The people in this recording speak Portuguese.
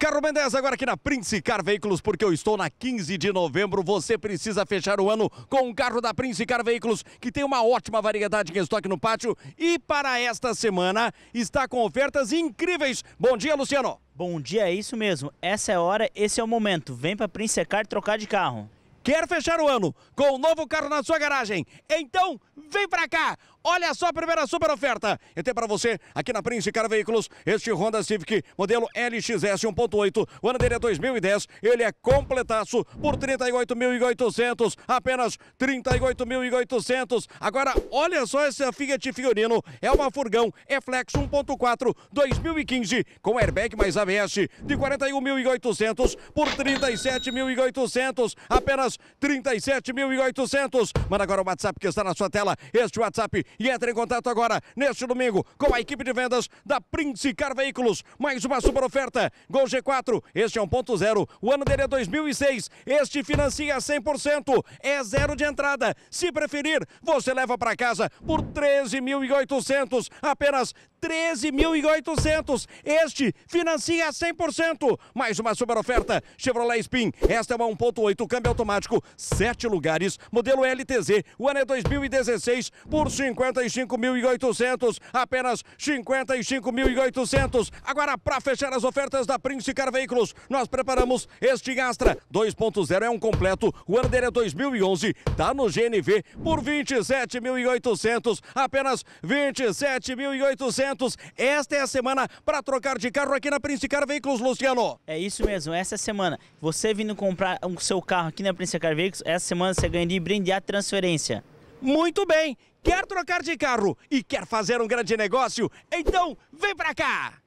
Carro Mendes agora aqui na Prince Car Veículos, porque eu estou na 15 de novembro. Você precisa fechar o ano com um carro da Prince Car Veículos, que tem uma ótima variedade de estoque no pátio. E para esta semana está com ofertas incríveis. Bom dia, Luciano. Bom dia, é isso mesmo. Essa é a hora, esse é o momento. Vem para Prince Car trocar de carro. Quer fechar o ano com o um novo carro na sua garagem? Então, vem para cá! Olha só a primeira super oferta. Eu tenho para você aqui na Prince Car Veículos este Honda Civic modelo LXS 1.8. O ano dele é 2010. Ele é completaço por 38.800. Apenas 38.800. Agora, olha só essa Fiat Fiorino. É uma furgão é Flex 1.4 2015 com airbag mais ABS de 41.800 por 37.800. Apenas 37.800. Manda agora o WhatsApp que está na sua tela. Este WhatsApp e entra em contato agora, neste domingo, com a equipe de vendas da Prince Car Veículos. Mais uma super oferta. Gol G4, este é 1.0, o ano dele é 2006. Este financia 100%, é zero de entrada. Se preferir, você leva para casa por 13.800, apenas 13.800. Este financia 100%. Mais uma super oferta Chevrolet Spin. Esta é uma 1.8 câmbio automático, 7 lugares, modelo LTZ. O ano é 2016 por 55.800, apenas 55.800. Agora para fechar as ofertas da Prince Car Veículos, nós preparamos este Astra 2.0 é um completo. O ano dele é 2011, tá no GNV por 27.800, apenas 27.800 lançamentos. Esta é a semana para trocar de carro aqui na Prince Car Veículos, Luciano. É isso mesmo, essa é semana. Você vindo comprar o seu carro aqui na Prince Car Veículos, essa semana você ganha de brinde a transferência. Muito bem! Quer trocar de carro e quer fazer um grande negócio? Então vem pra cá!